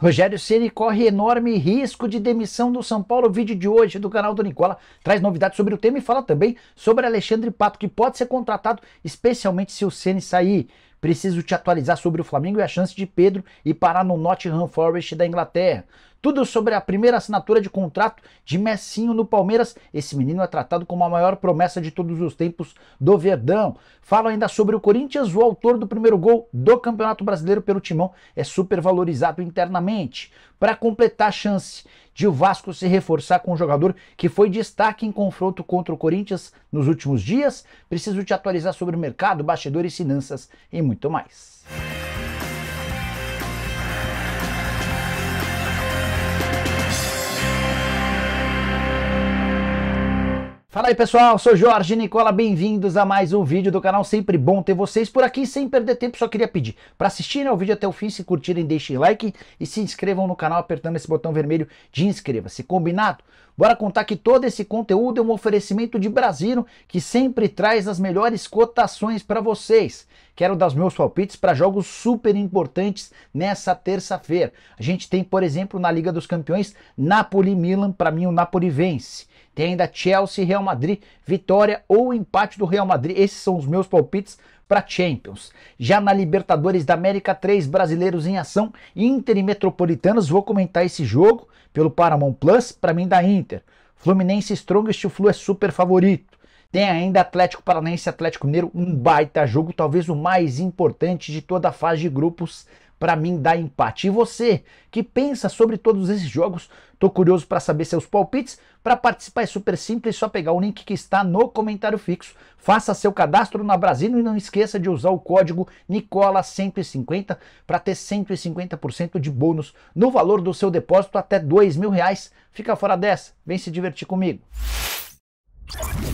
Rogério Ceni corre enorme risco de demissão do São Paulo. O vídeo de hoje do canal do Nicola traz novidades sobre o tema e fala também sobre Alexandre Pato, que pode ser contratado, especialmente se o Ceni sair. Preciso te atualizar sobre o Flamengo e a chance de Pedro ir parar no Nottingham Forest da Inglaterra. Tudo sobre a primeira assinatura de contrato de Messinho no Palmeiras. Esse menino é tratado como a maior promessa de todos os tempos do Verdão. Falo ainda sobre o Corinthians, o autor do primeiro gol do Campeonato Brasileiro pelo Timão é super valorizado internamente. Para completar a chance de o Vasco se reforçar com um jogador que foi destaque em confronto contra o Corinthians nos últimos dias, preciso te atualizar sobre o mercado, bastidores, finanças e muito mais. Fala aí pessoal, sou Jorge Nicola, bem-vindos a mais um vídeo do canal, sempre bom ter vocês por aqui, sem perder tempo, só queria pedir para assistirem ao né, vídeo até o fim, se curtirem, deixem like e se inscrevam no canal apertando esse botão vermelho de inscreva-se, combinado? Bora contar que todo esse conteúdo é um oferecimento de Brasino, que sempre traz as melhores cotações para vocês. Quero dar os meus palpites para jogos super importantes nessa terça-feira. A gente tem, por exemplo, na Liga dos Campeões, Napoli-Milan, para mim o Napoli vence. Tem ainda Chelsea, Real Madrid, vitória ou empate do Real Madrid. Esses são os meus palpites para Champions. Já na Libertadores da América, três brasileiros em ação, Inter e Metropolitanos. Vou comentar esse jogo pelo Paramount Plus, para mim da Inter. Fluminense Strongest, o Flu é super favorito. Tem ainda Atlético Paranaense e Atlético Mineiro, um baita jogo, talvez o mais importante de toda a fase de grupos para mim dá empate. E você que pensa sobre todos esses jogos, tô curioso para saber seus palpites. Para participar é super simples, só pegar o link que está no comentário fixo. Faça seu cadastro na Brasília e não esqueça de usar o código Nicola150 para ter 150% de bônus no valor do seu depósito até dois mil reais. Fica fora dessa, vem se divertir comigo.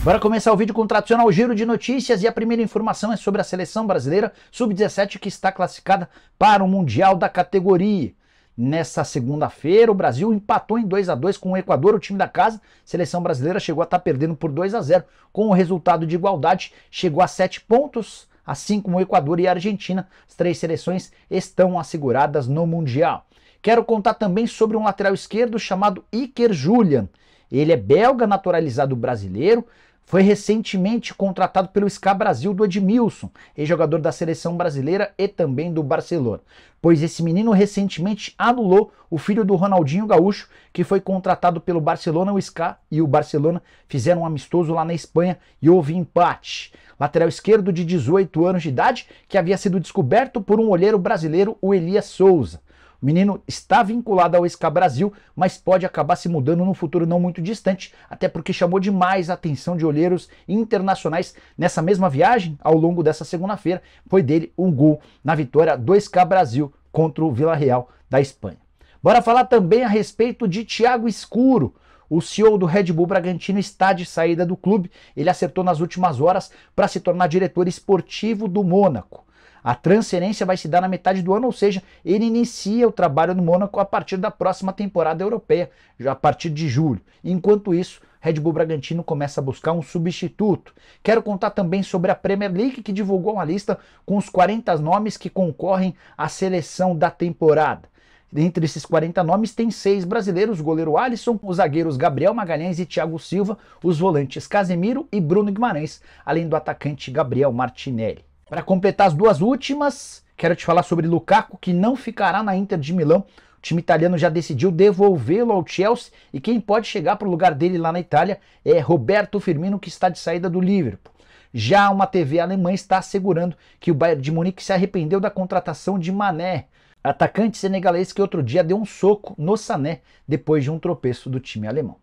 Bora começar o vídeo com o tradicional giro de notícias e a primeira informação é sobre a seleção brasileira sub-17 que está classificada para o Mundial da categoria. Nessa segunda-feira, o Brasil empatou em 2 a 2 com o Equador, o time da casa. A seleção brasileira chegou a estar tá perdendo por 2 a 0 com o resultado de igualdade, chegou a 7 pontos, assim como o Equador e a Argentina. As três seleções estão asseguradas no Mundial. Quero contar também sobre um lateral esquerdo chamado Iker Julian. Ele é belga, naturalizado brasileiro, foi recentemente contratado pelo SK Brasil do Edmilson, ex-jogador da seleção brasileira e também do Barcelona. Pois esse menino recentemente anulou o filho do Ronaldinho Gaúcho, que foi contratado pelo Barcelona. O SK e o Barcelona fizeram um amistoso lá na Espanha e houve empate. Lateral esquerdo de 18 anos de idade, que havia sido descoberto por um olheiro brasileiro, o Elias Souza. O menino está vinculado ao SK Brasil, mas pode acabar se mudando num futuro não muito distante, até porque chamou demais a atenção de olheiros internacionais nessa mesma viagem ao longo dessa segunda-feira. Foi dele um gol na vitória do SK Brasil contra o Vila Real da Espanha. Bora falar também a respeito de Thiago Escuro. O CEO do Red Bull Bragantino está de saída do clube. Ele acertou nas últimas horas para se tornar diretor esportivo do Mônaco. A transferência vai se dar na metade do ano, ou seja, ele inicia o trabalho no Mônaco a partir da próxima temporada europeia, já a partir de julho. Enquanto isso, Red Bull Bragantino começa a buscar um substituto. Quero contar também sobre a Premier League, que divulgou uma lista com os 40 nomes que concorrem à seleção da temporada. Entre esses 40 nomes, tem seis brasileiros: o goleiro Alisson, os zagueiros Gabriel Magalhães e Thiago Silva, os volantes Casemiro e Bruno Guimarães, além do atacante Gabriel Martinelli. Para completar as duas últimas, quero te falar sobre Lukaku, que não ficará na Inter de Milão. O time italiano já decidiu devolvê-lo ao Chelsea e quem pode chegar para o lugar dele lá na Itália é Roberto Firmino, que está de saída do Liverpool. Já uma TV alemã está assegurando que o Bayern de Munique se arrependeu da contratação de Mané, atacante senegalês que outro dia deu um soco no Sané depois de um tropeço do time alemão.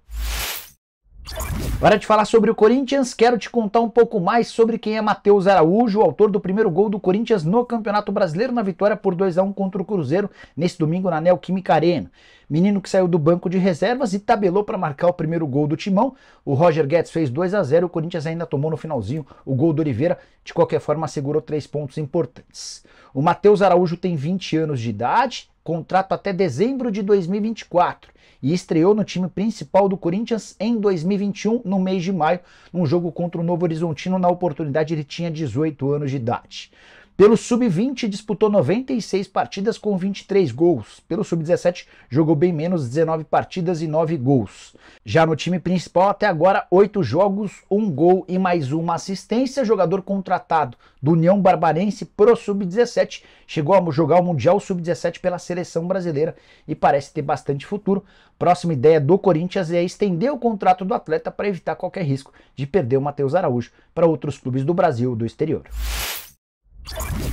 Hora de falar sobre o Corinthians, quero te contar um pouco mais sobre quem é Matheus Araújo, autor do primeiro gol do Corinthians no Campeonato Brasileiro na vitória por 2 a 1 contra o Cruzeiro nesse domingo na Neoquímica Arena. Menino que saiu do banco de reservas e tabelou para marcar o primeiro gol do Timão. O Roger Guedes fez 2 a 0, o Corinthians ainda tomou no finalzinho o gol do Oliveira, de qualquer forma segurou três pontos importantes. O Matheus Araújo tem 20 anos de idade, contrato até dezembro de 2024 e estreou no time principal do Corinthians em 2021, no mês de maio, num jogo contra o Novo Horizontino. Na oportunidade, ele tinha 18 anos de idade. Pelo sub-20 disputou 96 partidas com 23 gols. Pelo sub-17 jogou bem menos 19 partidas e 9 gols. Já no time principal até agora 8 jogos, 1 gol e mais uma assistência. Jogador contratado do União Barbarense pro sub-17, chegou a jogar o Mundial sub-17 pela seleção brasileira e parece ter bastante futuro. Próxima ideia do Corinthians é estender o contrato do atleta para evitar qualquer risco de perder o Matheus Araújo para outros clubes do Brasil ou do exterior.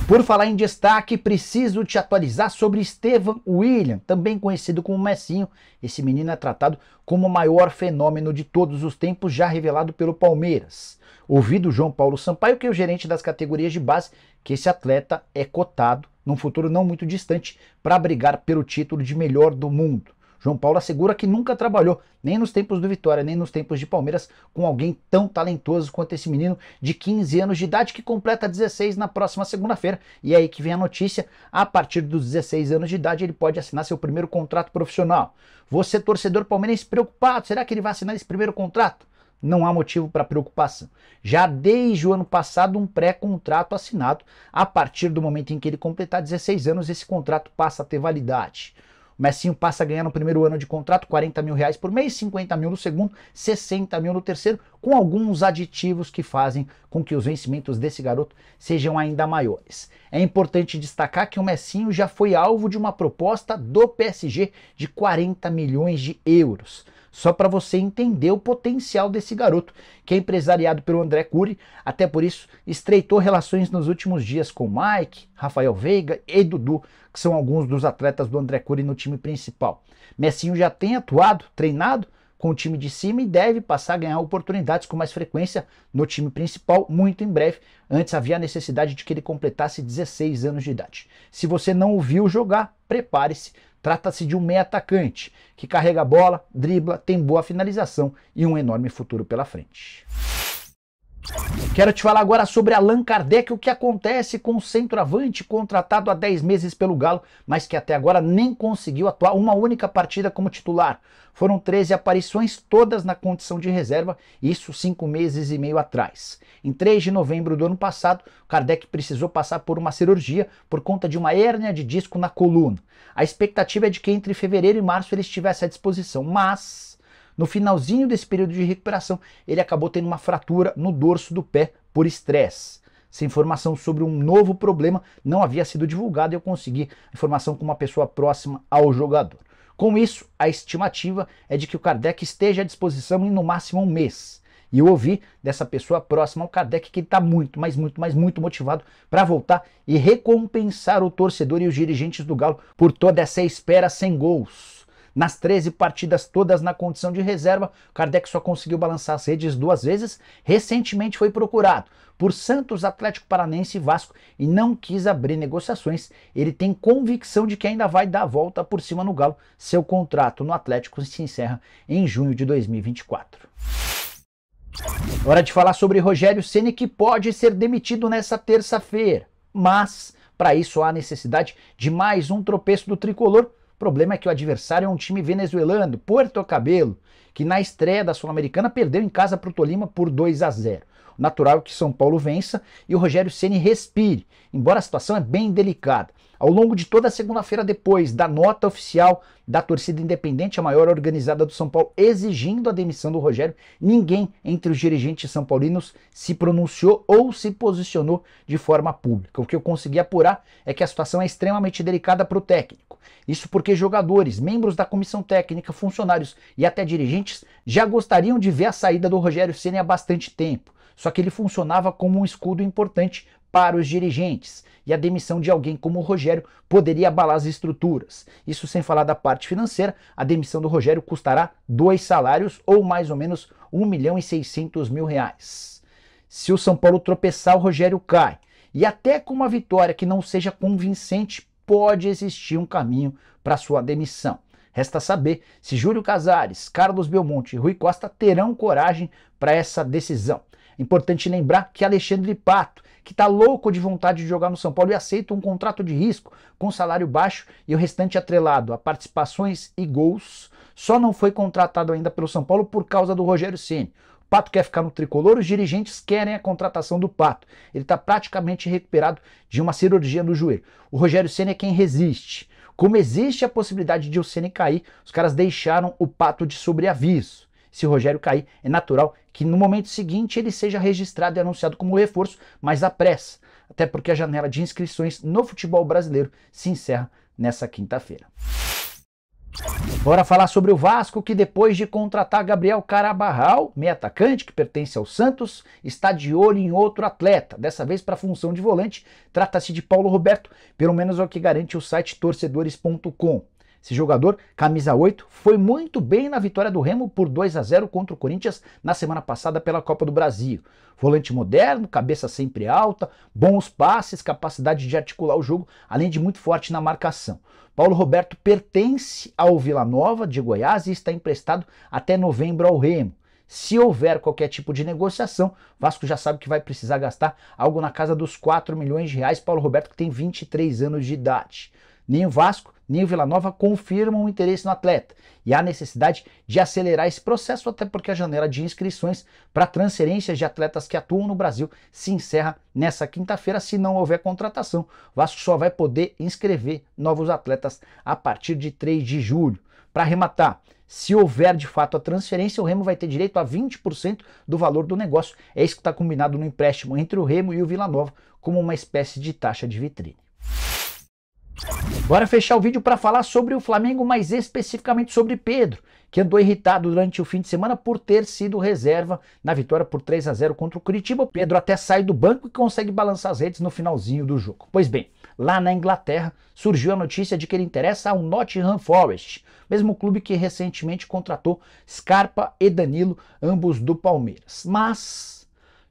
Por falar em destaque, preciso te atualizar sobre Estevam William, também conhecido como Messinho. Esse menino é tratado como o maior fenômeno de todos os tempos, já revelado pelo Palmeiras. Ouvido João Paulo Sampaio, que é o gerente das categorias de base, que esse atleta é cotado num futuro não muito distante para brigar pelo título de melhor do mundo. João Paulo assegura que nunca trabalhou, nem nos tempos do Vitória, nem nos tempos de Palmeiras, com alguém tão talentoso quanto esse menino de 15 anos de idade que completa 16 na próxima segunda-feira. E é aí que vem a notícia: a partir dos 16 anos de idade, ele pode assinar seu primeiro contrato profissional. Você, torcedor palmeirense, preocupado, será que ele vai assinar esse primeiro contrato? não há motivo para preocupação. Já desde o ano passado, um pré-contrato assinado. A partir do momento em que ele completar 16 anos, esse contrato passa a ter validade. O Messinho passa a ganhar no primeiro ano de contrato 40 mil reais por mês, 50 mil no segundo, 60 mil no terceiro, com alguns aditivos que fazem com que os vencimentos desse garoto sejam ainda maiores. É importante destacar que o Messinho já foi alvo de uma proposta do PSG de 40 milhões de euros. Só para você entender o potencial desse garoto, que é empresariado pelo André Cury, até por isso estreitou relações nos últimos dias com Mike, Rafael Veiga e Dudu, que são alguns dos atletas do André Cury no time principal. Messinho já tem atuado, treinado com o time de cima e deve passar a ganhar oportunidades com mais frequência no time principal muito em breve. Antes havia a necessidade de que ele completasse 16 anos de idade. Se você não o viu jogar, prepare-se Trata-se de um meia atacante que carrega a bola, dribla, tem boa finalização e um enorme futuro pela frente. Quero te falar agora sobre Allan Kardec, o que acontece com o centroavante contratado há 10 meses pelo Galo, mas que até agora nem conseguiu atuar uma única partida como titular. Foram 13 aparições, todas na condição de reserva, isso cinco meses e meio atrás. Em 3 de novembro do ano passado, Kardec precisou passar por uma cirurgia por conta de uma hérnia de disco na coluna. A expectativa é de que entre fevereiro e março ele estivesse à disposição, mas no finalzinho desse período de recuperação, ele acabou tendo uma fratura no dorso do pé por estresse. Essa informação sobre um novo problema não havia sido divulgada e eu consegui informação com uma pessoa próxima ao jogador. Com isso, a estimativa é de que o Kardec esteja à disposição em no máximo um mês. E eu ouvi dessa pessoa próxima ao Kardec que ele está muito, mas muito, mas muito motivado para voltar e recompensar o torcedor e os dirigentes do Galo por toda essa espera sem gols. Nas 13 partidas todas na condição de reserva, Kardec só conseguiu balançar as redes duas vezes. Recentemente foi procurado por Santos, Atlético Paranense e Vasco e não quis abrir negociações. Ele tem convicção de que ainda vai dar a volta por cima no Galo. Seu contrato no Atlético se encerra em junho de 2024. Hora de falar sobre Rogério Ceni que pode ser demitido nessa terça-feira, mas para isso há necessidade de mais um tropeço do tricolor problema é que o adversário é um time venezuelano, Porto Cabelo, que na estreia da Sul-Americana perdeu em casa para o Tolima por 2 a 0. Natural que São Paulo vença e o Rogério Ceni respire, embora a situação é bem delicada ao longo de toda a segunda-feira depois da nota oficial da torcida independente, a maior organizada do São Paulo, exigindo a demissão do Rogério, ninguém entre os dirigentes são paulinos se pronunciou ou se posicionou de forma pública. O que eu consegui apurar é que a situação é extremamente delicada para o técnico. Isso porque jogadores, membros da comissão técnica, funcionários e até dirigentes já gostariam de ver a saída do Rogério Senna há bastante tempo. Só que ele funcionava como um escudo importante para os dirigentes e a demissão de alguém como o Rogério poderia abalar as estruturas. Isso sem falar da parte financeira, a demissão do Rogério custará dois salários ou mais ou menos 1 milhão e 600 mil reais. Se o São Paulo tropeçar, o Rogério cai. E até com uma vitória que não seja convincente, pode existir um caminho para sua demissão. Resta saber se Júlio Casares, Carlos Belmonte e Rui Costa terão coragem para essa decisão. É importante lembrar que Alexandre Pato, que está louco de vontade de jogar no São Paulo e aceita um contrato de risco com salário baixo e o restante atrelado a participações e gols, só não foi contratado ainda pelo São Paulo por causa do Rogério Ceni. O Pato quer ficar no tricolor, os dirigentes querem a contratação do Pato. Ele está praticamente recuperado de uma cirurgia no joelho. O Rogério Ceni é quem resiste. Como existe a possibilidade de o Ceni cair, os caras deixaram o Pato de sobreaviso. Se o Rogério cair, é natural que no momento seguinte ele seja registrado e anunciado como reforço, mas à pressa, até porque a janela de inscrições no futebol brasileiro se encerra nessa quinta-feira. Bora falar sobre o Vasco, que depois de contratar Gabriel Carabarral, meia atacante que pertence ao Santos, está de olho em outro atleta, dessa vez para a função de volante. Trata-se de Paulo Roberto, pelo menos é o que garante o site torcedores.com. Esse jogador, camisa 8, foi muito bem na vitória do Remo por 2 a 0 contra o Corinthians na semana passada pela Copa do Brasil. Volante moderno, cabeça sempre alta, bons passes, capacidade de articular o jogo, além de muito forte na marcação. Paulo Roberto pertence ao Vila Nova de Goiás e está emprestado até novembro ao Remo. Se houver qualquer tipo de negociação, Vasco já sabe que vai precisar gastar algo na casa dos 4 milhões de reais. Paulo Roberto, que tem 23 anos de idade. Nem o Vasco, Ninho Vila Nova confirmam o interesse no atleta e há necessidade de acelerar esse processo, até porque a janela de inscrições para transferências de atletas que atuam no Brasil se encerra nessa quinta-feira. Se não houver contratação, Vasco só vai poder inscrever novos atletas a partir de 3 de julho. Para arrematar, se houver de fato a transferência, o Remo vai ter direito a 20% do valor do negócio. É isso que está combinado no empréstimo entre o Remo e o Vila Nova, como uma espécie de taxa de vitrine. Bora fechar o vídeo para falar sobre o Flamengo, mais especificamente sobre Pedro, que andou irritado durante o fim de semana por ter sido reserva na vitória por 3 a 0 contra o Curitiba. Pedro até sai do banco e consegue balançar as redes no finalzinho do jogo. Pois bem, lá na Inglaterra surgiu a notícia de que ele interessa ao Nottingham Forest, mesmo clube que recentemente contratou Scarpa e Danilo, ambos do Palmeiras. Mas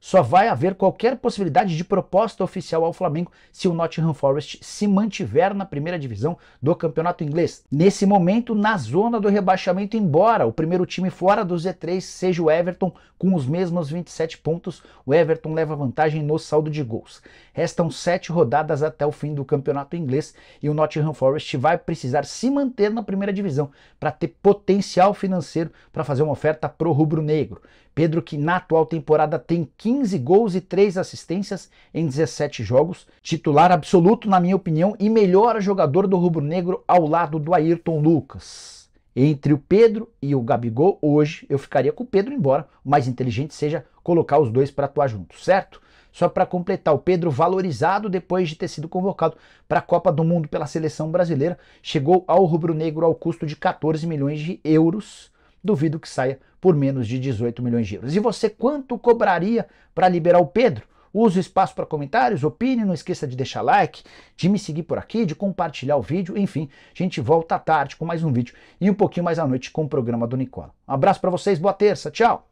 só vai haver qualquer possibilidade de proposta oficial ao Flamengo se o Nottingham Forest se mantiver na primeira divisão do campeonato inglês. Nesse momento, na zona do rebaixamento, embora o primeiro time fora do Z3 seja o Everton, com os mesmos 27 pontos, o Everton leva vantagem no saldo de gols. Restam sete rodadas até o fim do campeonato inglês e o Nottingham Forest vai precisar se manter na primeira divisão para ter potencial financeiro para fazer uma oferta pro rubro-negro. Pedro, que na atual temporada tem 15 gols e 3 assistências em 17 jogos, titular absoluto, na minha opinião, e melhor jogador do rubro-negro ao lado do Ayrton Lucas. Entre o Pedro e o Gabigol, hoje eu ficaria com o Pedro, embora o mais inteligente seja colocar os dois para atuar juntos, certo? Só para completar, o Pedro, valorizado depois de ter sido convocado para a Copa do Mundo pela seleção brasileira, chegou ao rubro-negro ao custo de 14 milhões de euros duvido que saia por menos de 18 milhões de euros. E você quanto cobraria para liberar o Pedro? Use o espaço para comentários, opine, não esqueça de deixar like, de me seguir por aqui, de compartilhar o vídeo, enfim, a gente volta à tarde com mais um vídeo e um pouquinho mais à noite com o programa do Nicola. Um abraço para vocês, boa terça, tchau!